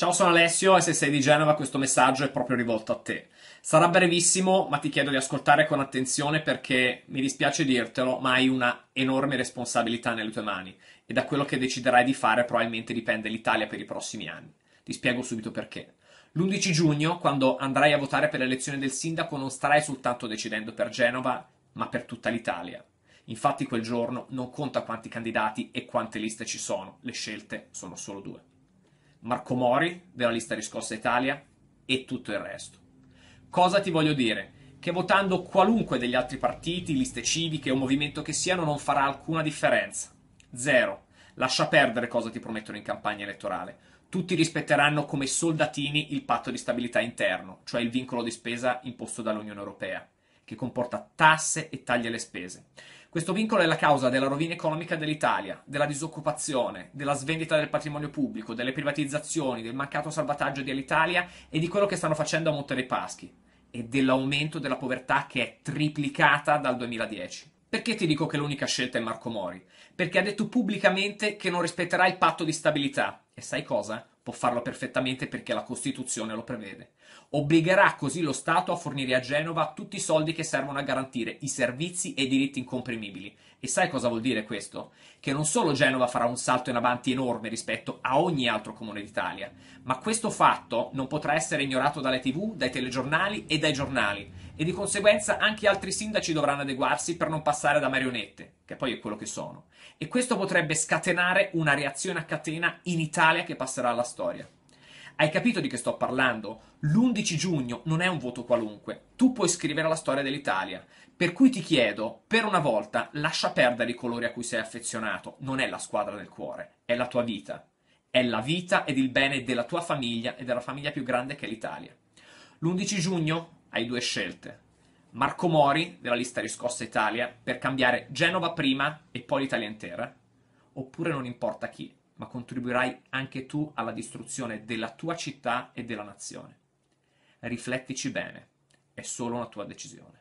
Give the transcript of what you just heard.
Ciao, sono Alessio e se sei di Genova questo messaggio è proprio rivolto a te. Sarà brevissimo, ma ti chiedo di ascoltare con attenzione perché mi dispiace dirtelo, ma hai una enorme responsabilità nelle tue mani e da quello che deciderai di fare probabilmente dipende l'Italia per i prossimi anni. Ti spiego subito perché. L'11 giugno, quando andrai a votare per l'elezione del sindaco, non starai soltanto decidendo per Genova, ma per tutta l'Italia. Infatti quel giorno non conta quanti candidati e quante liste ci sono, le scelte sono solo due. Marco Mori della lista Riscossa Italia e tutto il resto. Cosa ti voglio dire? Che votando qualunque degli altri partiti, liste civiche o movimento che siano non farà alcuna differenza. Zero. Lascia perdere cosa ti promettono in campagna elettorale. Tutti rispetteranno come soldatini il patto di stabilità interno, cioè il vincolo di spesa imposto dall'Unione Europea che comporta tasse e tagli alle spese. Questo vincolo è la causa della rovina economica dell'Italia, della disoccupazione, della svendita del patrimonio pubblico, delle privatizzazioni, del mancato salvataggio di Alitalia e di quello che stanno facendo a Monte dei Paschi e dell'aumento della povertà che è triplicata dal 2010. Perché ti dico che l'unica scelta è Marco Mori? Perché ha detto pubblicamente che non rispetterà il patto di stabilità. E sai cosa? Può farlo perfettamente perché la Costituzione lo prevede. Obbligherà così lo Stato a fornire a Genova tutti i soldi che servono a garantire i servizi e i diritti incomprimibili. E sai cosa vuol dire questo? Che non solo Genova farà un salto in avanti enorme rispetto a ogni altro comune d'Italia, ma questo fatto non potrà essere ignorato dalle tv, dai telegiornali e dai giornali, e di conseguenza anche altri sindaci dovranno adeguarsi per non passare da marionette, che poi è quello che sono. E questo potrebbe scatenare una reazione a catena in Italia che passerà alla storia. Hai capito di che sto parlando? L'11 giugno non è un voto qualunque. Tu puoi scrivere la storia dell'Italia. Per cui ti chiedo, per una volta, lascia perdere i colori a cui sei affezionato. Non è la squadra del cuore, è la tua vita. È la vita ed il bene della tua famiglia e della famiglia più grande che è l'Italia. L'11 giugno hai due scelte. Marco Mori, della lista Riscossa Italia, per cambiare Genova prima e poi l'Italia intera. Oppure non importa chi, ma contribuirai anche tu alla distruzione della tua città e della nazione. Riflettici bene, è solo una tua decisione.